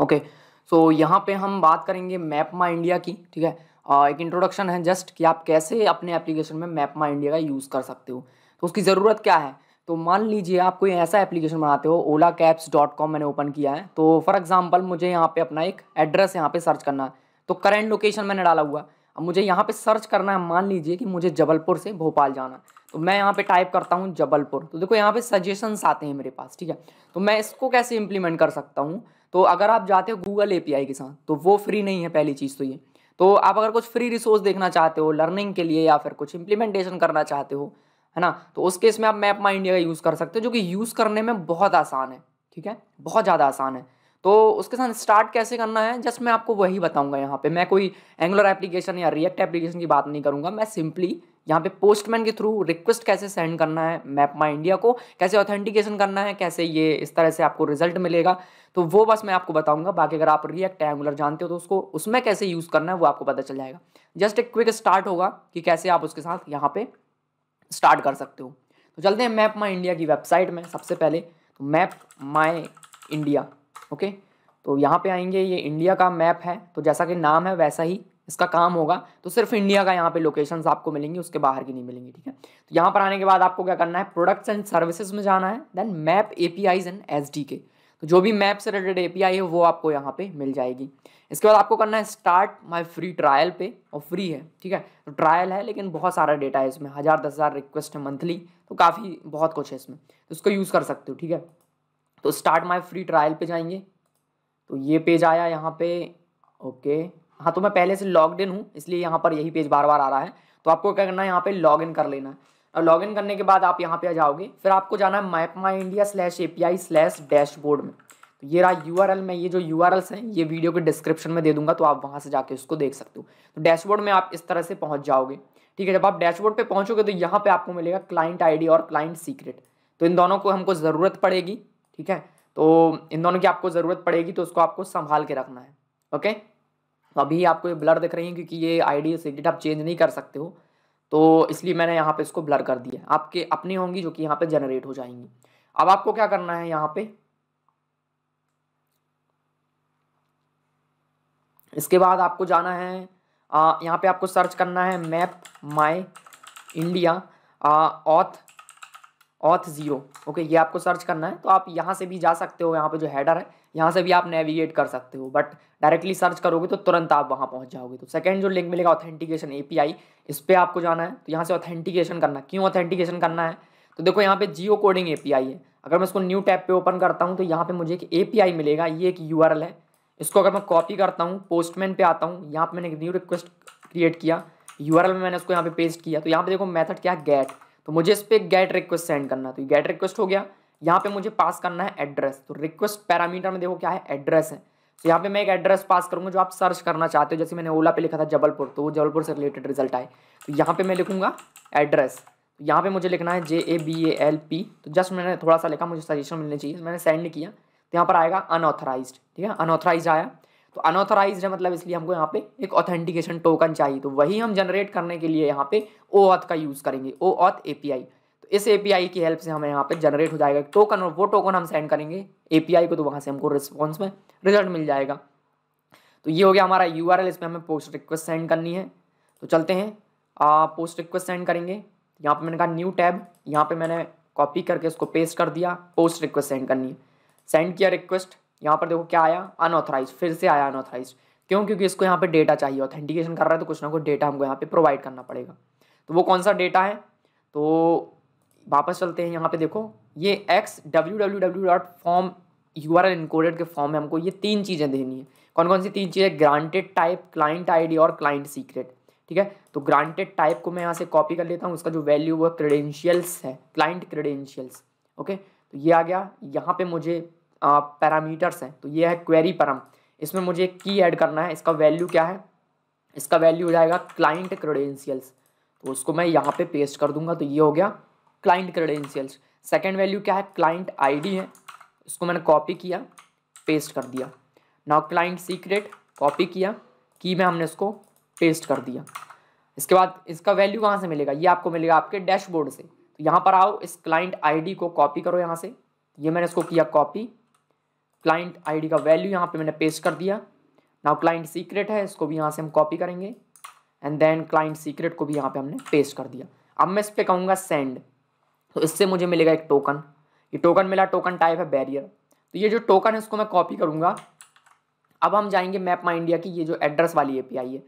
okay so यहाँ पे हम बात करेंगे मैप माई इंडिया की ठीक है आ, एक इंट्रोडक्शन है जस्ट कि आप कैसे अपने एप्लीकेशन में मैप माई इंडिया का यूज़ कर सकते हो तो उसकी ज़रूरत क्या है तो मान लीजिए आप कोई ऐसा एप्लीकेशन बनाते हो ओला कैब्स डॉट कॉम मैंने ओपन किया है तो फॉर एग्जाम्पल मुझे यहाँ पे अपना एक एड्रेस यहाँ पे सर्च करना है तो करेंट लोकेशन मैंने डाला हुआ अब मुझे यहाँ पे सर्च करना है मान लीजिए कि मुझे जबलपुर से भोपाल जाना है तो मैं यहाँ पे टाइप करता हूँ जबलपुर तो देखो यहाँ पे सजेशंस आते हैं मेरे पास ठीक है तो मैं इसको कैसे इम्प्लीमेंट कर सकता हूँ तो अगर आप जाते हो गूगल एपीआई के साथ तो वो फ्री नहीं है पहली चीज़ तो ये तो आप अगर कुछ फ्री रिसोर्स देखना चाहते हो लर्निंग के लिए या फिर कुछ इम्प्लीमेंटेशन करना चाहते हो है ना तो उस केस में आप मैप माई इंडिया का यूज़ कर सकते हो जो कि यूज़ करने में बहुत आसान है ठीक है बहुत ज़्यादा आसान है तो उसके साथ स्टार्ट कैसे करना है जस्ट मैं आपको वही बताऊंगा यहाँ पे मैं कोई एंगुलर एप्लीकेशन या रिएक्ट एप्लीकेशन की बात नहीं करूँगा मैं सिंपली यहाँ पे पोस्टमैन के थ्रू रिक्वेस्ट कैसे सेंड करना है मैप माई इंडिया को कैसे ऑथेंटिकेशन करना है कैसे ये इस तरह से आपको रिजल्ट मिलेगा तो वो बस मैं आपको बताऊंगा बाकी अगर आप रिएक्ट एंगुलर जानते हो तो उसको उसमें कैसे यूज़ करना है वो आपको पता चल जाएगा जस्ट एक क्विक स्टार्ट होगा कि कैसे आप उसके साथ यहाँ पे स्टार्ट कर सकते हो तो चलते हैं मैप माई इंडिया की वेबसाइट में सबसे पहले तो मैप माई इंडिया ओके तो यहाँ पे आएंगे ये इंडिया का मैप है तो जैसा कि नाम है वैसा ही इसका काम होगा तो सिर्फ इंडिया का यहाँ पे लोकेशंस आपको मिलेंगी उसके बाहर की नहीं मिलेंगी ठीक है तो यहाँ पर आने के बाद आपको क्या करना है प्रोडक्ट्स एंड सर्विसेज में जाना है then map A Is and S K तो जो भी मैप से रिलेटेड आई है वो आपको यहाँ पे मिल जाएगी इसके बाद आपको करना है स्टार्ट माय फ्री ट्रायल पे और फ्री है ठीक है तो ट्रायल है लेकिन बहुत सारा डेटा है इसमें हज़ार दस हज़ार रिक्वेस्ट है मंथली तो काफ़ी बहुत कुछ है इसमें तो उसको यूज़ कर सकते हो ठीक है तो स्टार्ट माई फ्री ट्रायल पे जाएंगे तो ये पेज आया यहाँ पे ओके हाँ तो मैं पहले से लॉगड इन हूँ इसलिए यहाँ पर यही पेज बार बार आ रहा है तो आपको क्या करना है यहाँ पे लॉग इन कर लेना है और लॉग इन करने के बाद आप यहाँ पे आ जाओगे फिर आपको जाना है map my India slash A P I slash dashboard में तो ये रहा यू आर एल में ये जो यू आर एल्स हैं ये वीडियो के डिस्क्रिप्शन में दे दूंगा तो आप वहाँ से जाके उसको देख सकते हो तो डैशबोर्ड में आप इस तरह से पहुँच जाओगे ठीक है जब आप डैशबोर्ड पर पहुँचोगे तो यहाँ पर आपको मिलेगा क्लाइंट डी और क्लाइंट सीक्रेट तो इन दोनों को हमको ज़रूरत पड़ेगी ठीक है तो इन दोनों की आपको ज़रूरत पड़ेगी तो उसको आपको संभाल के रखना है ओके तो अभी आपको ये ब्लर दिख रही है क्योंकि ये आईडी डी सिगरेट आप चेंज नहीं कर सकते हो तो इसलिए मैंने यहाँ पे इसको ब्लर कर दिया आपके अपनी होंगी जो कि यहाँ पे जनरेट हो जाएंगी अब आपको क्या करना है यहाँ पे इसके बाद आपको जाना है यहाँ पे आपको सर्च करना है मैप माई India auth auth zero okay ये आपको सर्च करना है तो आप यहाँ से भी जा सकते हो यहाँ पे जो हैडर है यहाँ से भी आप नेविगेट कर सकते हो बट डायरेक्टली सर्च करोगे तो तुरंत आप वहाँ पहुँच जाओगे तो सेकंड जो लिंक मिलेगा ऑथेंटिकेशन एपीआई इस पर आपको जाना है तो यहाँ से ऑथेंटिकेशन करना क्यों ऑथेंटिकेशन करना है तो देखो यहाँ पे जियो कोडिंग ए है अगर मैं इसको न्यू टैप पर ओपन करता हूँ तो यहाँ पर मुझे एक ए मिलेगा ये एक यू है इसको अगर मैं कॉपी करता हूँ पोस्टमैन पे आता हूँ यहाँ पर मैंने एक न्यू रिक्वेस्ट क्रिएट किया यू में मैंने उसको यहाँ पे पेस्ट किया तो यहाँ पर देखो मैथड क्या गैट तो मुझे इस पर गेट रिक्वेस्ट सेंड करना तो गेट रिक्वेस्ट हो गया यहाँ पे मुझे पास करना है एड्रेस तो रिक्वेस्ट पैरामीटर में देखो क्या है एड्रेस है तो यहाँ पे मैं एक एड्रेस पास करूँगा जो आप सर्च करना चाहते हो जैसे मैंने ओला पे लिखा था जबलपुर तो वो जबलपुर से रिलेटेड रिजल्ट आए तो यहाँ पे मैं लिखूंगा एड्रेस तो यहाँ पे मुझे लिखना है J A B A L P तो जस्ट मैंने थोड़ा सा लिखा मुझे सजेशन मिलनी चाहिए मैंने सेंड किया तो यहाँ पर आएगा अनऑथराइज ठीक है अनऑथराइज आया तो अनऑथराइज है मतलब इसलिए हमको यहाँ पे एक ऑथेंटिकेशन टोकन चाहिए तो वही हम जनरेट करने के लिए यहाँ पे ओ ऑथ का यूज़ करेंगे ओ ऑथ ए तो इस ए की हेल्प से हमें यहाँ पे जनरेट हो जाएगा टोकन और वो टोकन हम सेंड करेंगे ए को तो वहाँ से हमको रिस्पॉन्स में रिजल्ट मिल जाएगा तो ये हो गया हमारा यू इसमें हमें पोस्ट रिक्वेस्ट सेंड करनी है तो चलते हैं आ, पोस्ट रिक्वेस्ट सेंड करेंगे यहाँ पर मैंने कहा न्यू टैब यहाँ पर मैंने कॉपी करके उसको पेस्ट कर दिया पोस्ट रिक्वेस्ट सेंड करनी है सेंड किया रिक्वेस्ट यहाँ पर देखो क्या आया अनऑथराइज फिर से आया अनऑथराइज क्यों क्योंकि इसको यहाँ पे डेटा चाहिए ऑथेंटिकेशन कर रहा है तो कुछ ना कुछ डेटा हमको यहाँ पे प्रोवाइड करना पड़ेगा तो वो कौन सा डेटा है तो वापस चलते हैं यहाँ पे देखो ये X W W W dot form U R L encoded के फॉर्म में हमको ये तीन चीज़ें देनी है कौन कौन सी तीन चीज़ें ग्रांटेड टाइप क्लाइंट डी और क्लाइंट सीक्रेट ठीक है तो ग्रांटेड टाइप को मैं यहाँ से कॉपी कर लेता हूँ उसका जो वैल्यू वो क्रेडेंशियल्स है क्लाइंट क्रेडेंशियल्स ओके तो ये आ गया यहाँ पे मुझे पैरामीटर्स हैं तो ये है क्वेरी परम इसमें मुझे एक की ऐड करना है इसका वैल्यू क्या है इसका वैल्यू हो जाएगा क्लाइंट क्रेडेंशियल्स तो उसको मैं यहाँ पे पेस्ट कर दूंगा तो ये हो गया क्लाइंट क्रेडेंशियल्स सेकेंड वैल्यू क्या है क्लाइंट आई है इसको मैंने कॉपी किया पेस्ट कर दिया नाउ क्लाइंट सीक्रेट कॉपी किया की में हमने इसको पेस्ट कर दिया इसके बाद इसका वैल्यू कहाँ से मिलेगा ये आपको मिलेगा आपके डैशबोर्ड से तो यहाँ पर आओ इस क्लाइंट आईडी को कॉपी करो यहाँ से ये मैंने इसको किया कॉपी क्लाइंट आईडी का वैल्यू यहाँ पे मैंने पेस्ट कर दिया नाउ क्लाइंट सीक्रेट है इसको भी यहाँ से हम कॉपी करेंगे एंड देन क्लाइंट सीक्रेट को भी यहाँ पे हमने पेस्ट कर दिया अब मैं इस पर कहूँगा सेंड तो इससे मुझे मिलेगा एक टोकन ये टोकन मिला टोकन टाइप है बैरियर तो ये जो टोकन है इसको मैं कॉपी करूँगा अब हम जाएंगे मैप माई इंडिया की ये जो एड्रेस वाली ए है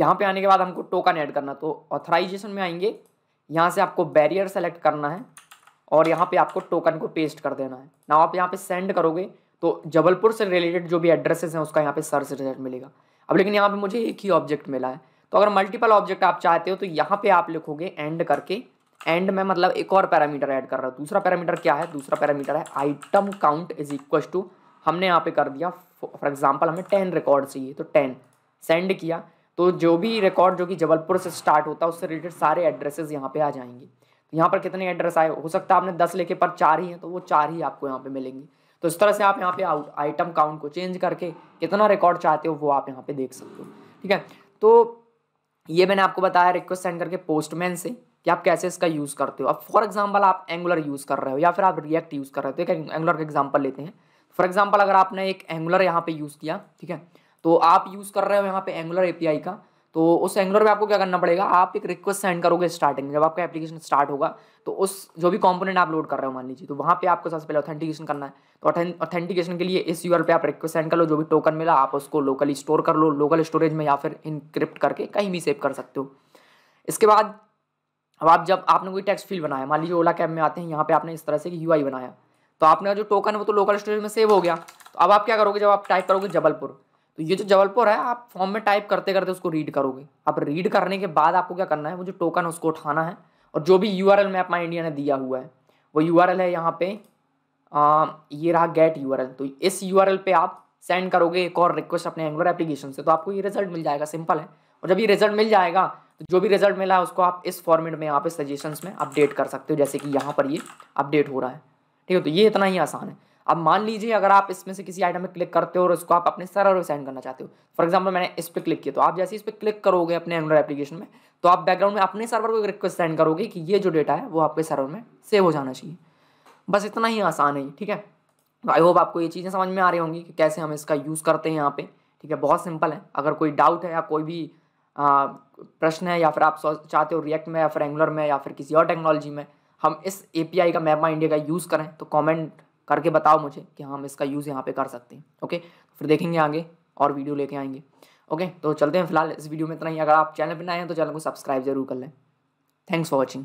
यहाँ पर आने के बाद हमको टोकन ऐड करना तो ऑथराइजेशन में आएंगे यहाँ से आपको बैरियर सेलेक्ट करना है और यहाँ पे आपको टोकन को पेस्ट कर देना है ना आप यहाँ पे सेंड करोगे तो जबलपुर से रिलेटेड जो भी एड्रेसेस हैं उसका यहाँ पे सर्च रिजल्ट मिलेगा अब लेकिन यहाँ पे मुझे एक ही ऑब्जेक्ट मिला है तो अगर मल्टीपल ऑब्जेक्ट आप चाहते हो तो यहाँ पे आप लिखोगे एंड करके एंड में मतलब एक और पैरामीटर ऐड कर रहा हूँ दूसरा पैरामीटर क्या है दूसरा पैरामीटर है item count is equal to हमने यहाँ पे कर दिया फॉर एग्जाम्पल हमें टेन रिकॉर्ड चाहिए तो टेन सेंड किया तो जो भी रिकॉर्ड जो कि जबलपुर से स्टार्ट होता है उससे रिलेटेड सारे एड्रेसेस यहाँ पे आ जाएंगे तो यहाँ पर कितने एड्रेस आए हो सकता है आपने दस लेके पर चार ही हैं तो वो चार ही आपको यहाँ पे मिलेंगे तो इस तरह से आप यहाँ पे आइटम काउंट को चेंज करके कितना रिकॉर्ड चाहते हो वो आप यहाँ पे देख सकते हो ठीक है तो ये मैंने आपको बताया रिक्वेस्ट सेंड करके पोस्टमैन से कि आप कैसे इसका यूज़ करते हो अब फॉर एग्जाम्पल आप एंगुलर यूज़ कर रहे हो या फिर आप रिएक्ट यूज़ कर रहे हो तो एक एंगुलर का एग्जाम्पल लेते हैं फॉर एग्जाम्पल अगर आपने एक एंगुलर यहाँ पे यूज़ किया ठीक है तो आप यूज़ कर रहे हो यहाँ पे एंगुलर एपीआई का तो उस एंगुलर पे आपको क्या करना पड़ेगा आप एक रिक्वेस्ट सेंड करोगे स्टार्टिंग में जब आपका एप्लीकेशन स्टार्ट होगा तो उस जो भी कंपोनेंट आप लोड कर रहे हो मान लीजिए तो वहाँ पे आपको सबसे पहले ऑथेंटिकेशन करना है तो ऑथेंटिकेशन के लिए इस यूआर पे आप रिक्वेस्ट सेंड कर लो जो भी टोकन मिला आप उसको लोकली स्टोर कर लो लोकल स्टोरेज में या फिर इनक्रिप्ट करके कहीं भी सेव कर सकते हो इसके बाद अब आप जब आपने कोई टेक्स्ट फील बनाया मान लीजिए ओला कैब में आते हैं यहाँ पे आपने इस तरह से यू बनाया तो आपने जो टोकन है वो तो लोकल स्टोरेज में सेव हो गया तो अब आप क्या करोगे जब आप टाइप करोगे जबलपुर तो ये जो जबलपुर है आप फॉर्म में टाइप करते करते उसको रीड करोगे आप रीड करने के बाद आपको क्या करना है वो जो टोकन है उसको उठाना है और जो भी यू आर एल मैप माई इंडिया ने दिया हुआ है वो यू आर एल है यहाँ पे आ, ये रहा गेट यू आर एल तो इस यू आर एल पे आप सेंड करोगे एक और रिक्वेस्ट अपने एंगुलर एप्लीकेशन से तो आपको ये रिजल्ट मिल जाएगा सिंपल है और जब ये रिजल्ट मिल जाएगा तो जो भी रिजल्ट मिला है उसको आप इस फॉर्मेट में यहाँ पे सजेशंस में अपडेट कर सकते हो जैसे कि यहाँ पर ये अपडेट हो रहा है ठीक है तो ये इतना ही आसान है अब मान लीजिए अगर आप इसमें से किसी आइटम में क्लिक करते हो और इसको आप अपने सर्वर में सेंड करना चाहते हो फॉर एग्जाम्पल मैंने इस पर क्लिक किया तो आप जैसे इस पर क्लिक करोगे अपने एंड्रॉइड एप्लीकेशन में तो आप बैकग्राउंड में अपने सर्वर को रिक्वेस्ट सेंड करोगे कि ये जो डेटा है वो आपके सर्वर में सेव हो जाना चाहिए बस इतना ही आसान है ठीक है आई होप आपको ये चीज़ें समझ में आ रही होंगी कि कैसे हम इसका यूज़ करते हैं यहाँ पे ठीक है बहुत सिंपल है अगर कोई डाउट है या कोई भी प्रश्न है या फिर आप चाहते हो रिएक्ट में या फिर एंगुलर में या फिर किसी और टेक्नोलॉजी में हम इस एपीआई का मैप माई इंडिया का यूज़ करें तो कमेंट करके बताओ मुझे कि हाँ, हम इसका यूज़ यहाँ पे कर सकते हैं ओके फिर देखेंगे आगे और वीडियो लेके आएंगे ओके तो चलते हैं फिलहाल इस वीडियो में इतना ही अगर आप चैनल पर नए हैं तो चैनल को सब्सक्राइब जरूर कर लें थैंक्स फॉर वॉचिंग